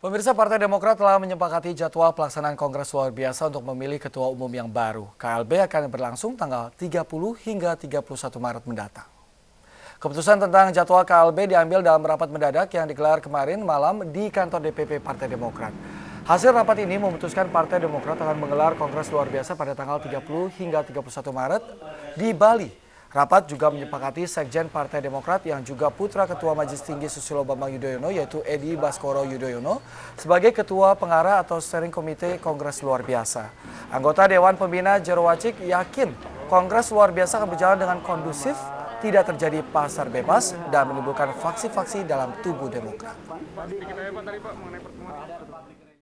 Pemirsa Partai Demokrat telah menyepakati jadwal pelaksanaan Kongres Luar Biasa untuk memilih Ketua Umum yang baru. KLB akan berlangsung tanggal 30 hingga 31 Maret mendatang. Keputusan tentang jadwal KLB diambil dalam rapat mendadak yang digelar kemarin malam di kantor DPP Partai Demokrat. Hasil rapat ini memutuskan Partai Demokrat akan menggelar Kongres Luar Biasa pada tanggal 30 hingga 31 Maret di Bali Rapat juga menyepakati Sekjen Partai Demokrat yang juga putra Ketua Majelis Tinggi Susilo Bambang Yudhoyono yaitu Edi Baskoro Yudhoyono sebagai Ketua Pengarah atau Steering Komite Kongres Luar Biasa. Anggota Dewan Pembina Jarwacik yakin Kongres Luar Biasa akan berjalan dengan kondusif tidak terjadi pasar bebas dan menimbulkan faksi-faksi dalam tubuh demokrat.